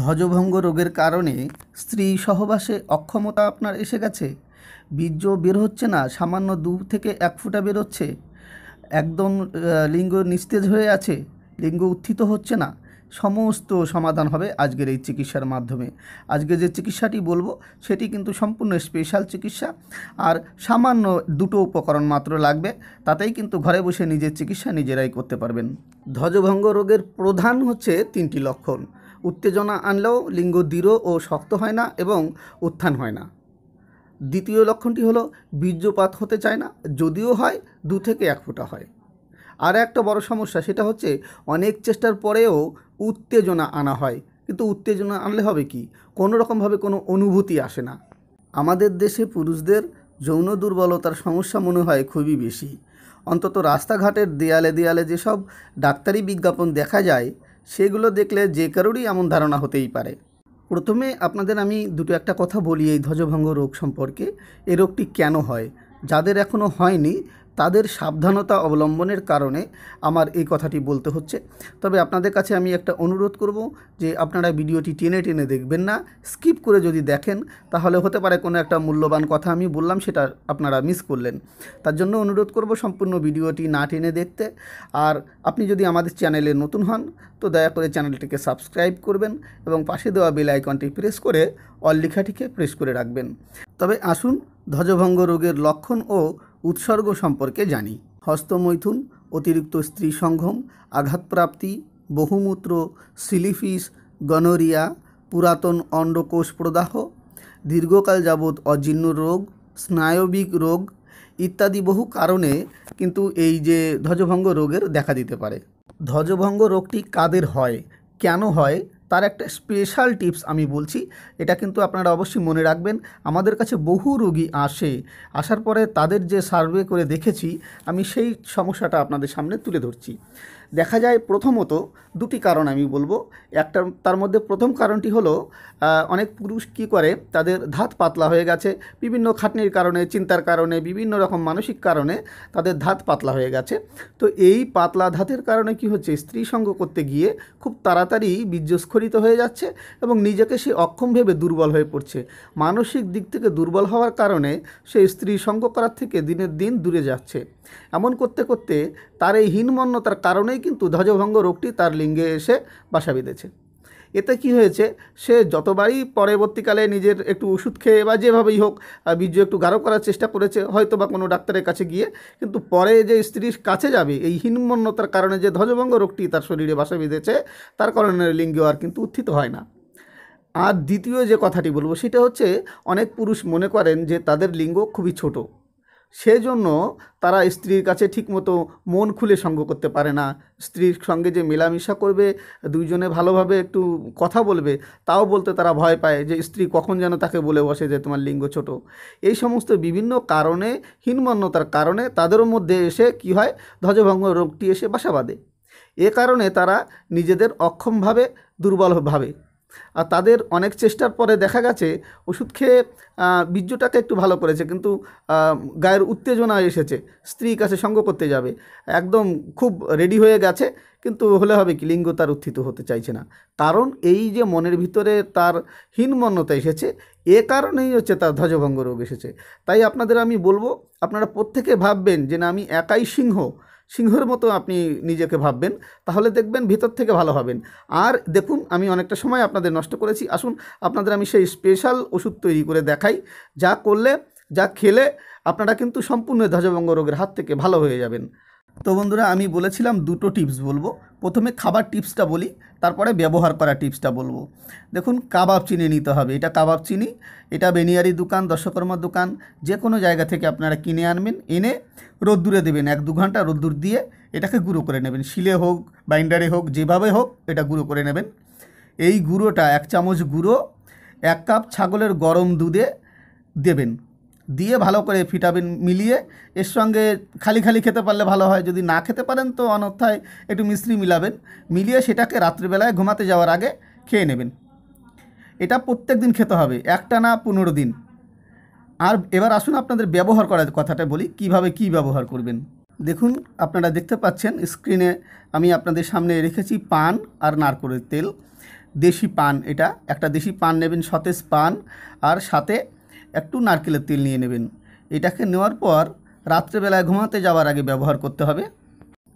ধ্বজভঙ্গ রোগের কারণে স্ত্রী সহবাসে অক্ষমতা আপনার এসে গেছে বীর্য বের হচ্ছে না সামান্য দু থেকে এক ফুটা বেরোচ্ছে একদম লিঙ্গ নিস্তেজ হয়ে আছে লিঙ্গ উত্থিত হচ্ছে না সমস্ত সমাধান হবে আজকের এই চিকিৎসার মাধ্যমে আজকে যে চিকিৎসাটি বলবো সেটি কিন্তু সম্পূর্ণ স্পেশাল চিকিৎসা আর সামান্য দুটো উপকরণ মাত্র লাগবে তাতেই কিন্তু ঘরে বসে নিজের চিকিৎসা নিজেরাই করতে পারবেন ধ্বজভঙ্গ রোগের প্রধান হচ্ছে তিনটি লক্ষণ উত্তেজনা আনলেও লিঙ্গ দৃঢ় ও শক্ত হয় না এবং উত্থান হয় না দ্বিতীয় লক্ষণটি হলো বীর্যপাত হতে চায় না যদিও হয় দু থেকে এক ফোঁটা হয় আর একটা বড় সমস্যা সেটা হচ্ছে অনেক চেষ্টার পরেও উত্তেজনা আনা হয় কিন্তু উত্তেজনা আনলে হবে কি কোনো রকমভাবে কোনো অনুভূতি আসে না আমাদের দেশে পুরুষদের যৌন দুর্বলতার সমস্যা মনে হয় খুবই বেশি অন্তত রাস্তাঘাটের দেয়ালে দেয়ালে যেসব ডাক্তারি বিজ্ঞাপন দেখা যায় সেগুলো দেখলে যে কারোরই এমন ধারণা হতেই পারে প্রথমে আপনাদের আমি দুটো একটা কথা বলি এই ধ্বজভঙ্গ রোগ সম্পর্কে এ রোগটি কেন হয় যাদের এখনও হয়নি তাদের সাবধানতা অবলম্বনের কারণে আমার এই কথাটি বলতে হচ্ছে তবে আপনাদের কাছে আমি একটা অনুরোধ করব যে আপনারা ভিডিওটি টেনে টেনে দেখবেন না স্কিপ করে যদি দেখেন তাহলে হতে পারে কোনো একটা মূল্যবান কথা আমি বললাম সেটা আপনারা মিস করলেন তার জন্য অনুরোধ করব সম্পূর্ণ ভিডিওটি না টেনে দেখতে আর আপনি যদি আমাদের চ্যানেলে নতুন হন তো দয়া করে চ্যানেলটিকে সাবস্ক্রাইব করবেন এবং পাশে দেওয়া বেল আইকনটি প্রেস করে অল লেখাটিকে প্রেস করে রাখবেন তবে আসুন ধ্বজভঙ্গ রোগের লক্ষণ ও উৎসর্গ সম্পর্কে জানি হস্তমৈথুন অতিরিক্ত স্ত্রী সংঘম আঘাতপ্রাপ্তি বহুমূত্র সিলিফিস গনোরিয়া পুরাতন অন্ডকোষ প্রদাহ দীর্ঘকাল যাবৎ অজীর্ণ রোগ স্নায়বিক রোগ ইত্যাদি বহু কারণে কিন্তু এই যে ধ্বজভঙ্গ রোগের দেখা দিতে পারে ধ্বজভঙ্গ রোগটি কাদের হয় কেন হয় তার একটা স্পেশাল টিপস আমি বলছি এটা কিন্তু আপনারা অবশ্যই মনে রাখবেন আমাদের কাছে বহু রোগী আসে আসার পরে তাদের যে সার্ভে করে দেখেছি আমি সেই সমস্যাটা আপনাদের সামনে তুলে ধরছি দেখা যায় প্রথমত দুটি কারণ আমি বলবো একটা তার মধ্যে প্রথম কারণটি হলো অনেক পুরুষ কি করে তাদের ধাত পাতলা হয়ে গেছে বিভিন্ন খাটনির কারণে চিন্তার কারণে বিভিন্ন রকম মানসিক কারণে তাদের ধাত পাতলা হয়ে গেছে তো এই পাতলা ধাতের কারণে কি হচ্ছে স্ত্রী সঙ্গ করতে গিয়ে খুব তাড়াতাড়ি বীর্যস্খলিত হয়ে যাচ্ছে এবং নিজেকে সে অক্ষম ভেবে দুর্বল হয়ে পড়ছে মানসিক দিক থেকে দুর্বল হওয়ার কারণে সে স্ত্রী সঙ্গ করার থেকে দিনের দিন দূরে যাচ্ছে এমন করতে করতে তার এই হীনমন্যতার কারণে কারণেই কিন্তু ধ্বজভঙ্গ রোগটি তার লিঙ্গে এসে বাসা বেঁধেছে এতে কি হয়েছে সে যতবারই পরবর্তীকালে নিজের একটু ওষুধ খেয়ে বা যেভাবেই হোক বীর্য একটু গাঢ় করার চেষ্টা করেছে হয়তো বা কোনো ডাক্তারের কাছে গিয়ে কিন্তু পরে যে স্ত্রীর কাছে যাবে এই হীনমন্যতার কারণে যে ধ্বজভঙ্গ রোগটি তার শরীরে বাসা বেঁধেছে তার কারণে লিঙ্গ আর কিন্তু উত্থিত হয় না আর দ্বিতীয় যে কথাটি বলবো সেটা হচ্ছে অনেক পুরুষ মনে করেন যে তাদের লিঙ্গ খুবই ছোটো সেজন্য তারা স্ত্রীর কাছে ঠিকমতো মন খুলে সঙ্গ করতে পারে না স্ত্রীর সঙ্গে যে মেলামেশা করবে দুইজনে ভালোভাবে একটু কথা বলবে তাও বলতে তারা ভয় পায় যে স্ত্রী কখন যেন তাকে বলে বসে যে তোমার লিঙ্গ ছোট এই সমস্ত বিভিন্ন কারণে হীনমান্যতার কারণে তাদেরও মধ্যে এসে কি হয় ধ্বজভঙ্গ রোগটি এসে বাসা বাঁধে এ কারণে তারা নিজেদের অক্ষমভাবে দুর্বলভাবে আর তাদের অনেক চেষ্টার পরে দেখা গেছে ওষুধ খেয়ে বীর্যটাকে একটু ভালো করেছে কিন্তু গায়ের উত্তেজনা এসেছে স্ত্রীর কাছে সঙ্গ করতে যাবে একদম খুব রেডি হয়ে গেছে কিন্তু হলে হবে কি লিঙ্গ তার উত্থিত হতে চাইছে না কারণ এই যে মনের ভিতরে তার হীনমন্যতা এসেছে এ কারণেই হচ্ছে তার ধ্বজভঙ্গ রোগ এসেছে তাই আপনাদের আমি বলবো আপনারা প্রত্যেকে ভাববেন যে না আমি একাই সিংহ সিংহের মতো আপনি নিজেকে ভাববেন তাহলে দেখবেন ভিতর থেকে ভালো হবেন আর দেখুন আমি অনেকটা সময় আপনাদের নষ্ট করেছি আসুন আপনাদের আমি সেই স্পেশাল ওষুধ তৈরি করে দেখাই যা করলে যা খেলে আপনারা কিন্তু সম্পূর্ণ ধ্বজভঙ্গ রোগের হাত থেকে ভালো হয়ে যাবেন তো বন্ধুরা আমি বলেছিলাম দুটো টিপস বলবো প্রথমে খাবার টিপসটা বলি তারপরে ব্যবহার করা টিপসটা বলবো দেখুন কাবাব চিনি নিতে হবে এটা কাবাব চিনি এটা বেনিয়ারি দোকান দশকর্মা দোকান যে কোনো জায়গা থেকে আপনারা কিনে আনবেন এনে রোদ্দুরে দেবেন এক দু ঘন্টা রোদ্দুর দিয়ে এটাকে গুঁড়ো করে নেবেন শিলে হোক বাইন্ডারে হোক যেভাবে হোক এটা গুঁড়ো করে নেবেন এই গুঁড়োটা এক চামচ গুঁড়ো এক কাপ ছাগলের গরম দুধে দেবেন দিয়ে ভালো করে ভিটামিন মিলিয়ে এর সঙ্গে খালি খালি খেতে পারলে ভালো হয় যদি না খেতে পারেন তো অনথায় একটু মিশ্রি মিলাবেন মিলিয়ে সেটাকে রাত্রিবেলায় ঘুমাতে যাওয়ার আগে খেয়ে নেবেন এটা প্রত্যেক দিন খেতে হবে একটা না পনেরো দিন আর এবার আসুন আপনাদের ব্যবহার করার কথাটা বলি কিভাবে কি ব্যবহার করবেন দেখুন আপনারা দেখতে পাচ্ছেন স্ক্রিনে আমি আপনাদের সামনে রেখেছি পান আর নারকোলের তেল দেশি পান এটা একটা দেশি পান নেবেন সতেজ পান আর সাথে একটু নারকেলের তেল নিয়ে নেবেন এটাকে নেওয়ার পর রাত্রেবেলায় ঘুমাতে যাওয়ার আগে ব্যবহার করতে হবে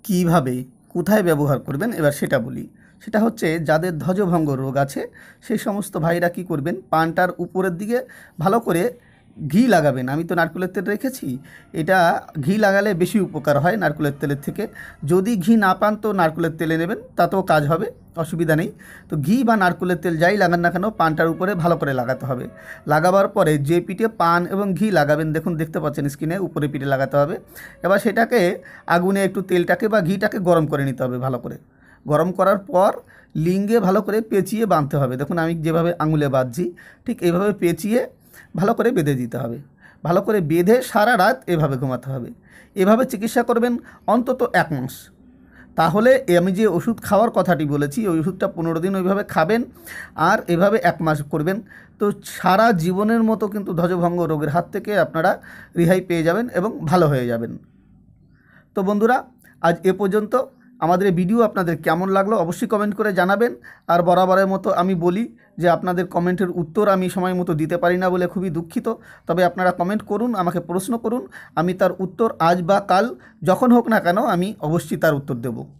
কিভাবে কোথায় ব্যবহার করবেন এবার সেটা বলি সেটা হচ্ছে যাদের ধ্বজভঙ্গ রোগ আছে সেই সমস্ত ভাইরা কী করবেন পানটার উপরের দিকে ভালো করে ঘি লাগাবেন আমি তো নারকেলের তেল রেখেছি এটা ঘি লাগালে বেশি উপকার হয় নারকেলের তেলের থেকে যদি ঘি না পান তো নারকেলের তেলে নেবেন তাতেও কাজ হবে অসুবিধা নেই তো ঘি বা নারকেলের তেল যাই লাগান না কেন পানটার উপরে ভালো করে লাগাতে হবে লাগাবার পরে যে পিঠে পান এবং ঘি লাগাবেন দেখুন দেখতে পাচ্ছেন স্কিনে উপরে পিঠে লাগাতে হবে এবার সেটাকে আগুনে একটু তেলটাকে বা ঘিটাকে গরম করে নিতে হবে ভালো করে গরম করার পর লিঙ্গে ভালো করে পেঁচিয়ে বাঁধতে হবে দেখুন আমি যেভাবে আঙুলে বাঁধছি ঠিক এইভাবে পেঁচিয়ে ভালো করে বেঁধে দিতে হবে ভালো করে বেঁধে সারা রাত এভাবে ঘুমাতে হবে এভাবে চিকিৎসা করবেন অন্তত এক মাস তাহলে আমি যে ওষুধ খাওয়ার কথাটি বলেছি ওই ওষুধটা পনেরো দিন ওইভাবে খাবেন আর এভাবে এক মাস করবেন তো সারা জীবনের মতো কিন্তু ধ্বজভঙ্গ রোগের হাত থেকে আপনারা রেহাই পেয়ে যাবেন এবং ভালো হয়ে যাবেন তো বন্ধুরা আজ এ পর্যন্ত আমাদের ভিডিও আপনাদের কেমন লাগলো অবশ্যই কমেন্ট করে জানাবেন আর বরাবরের মতো আমি বলি যে আপনাদের কমেন্টের উত্তর আমি সময় মতো দিতে পারি না বলে খুবই দুঃখিত তবে আপনারা কমেন্ট করুন আমাকে প্রশ্ন করুন আমি তার উত্তর আজ বা কাল যখন হোক না কেন আমি অবশ্যই তার উত্তর দেবো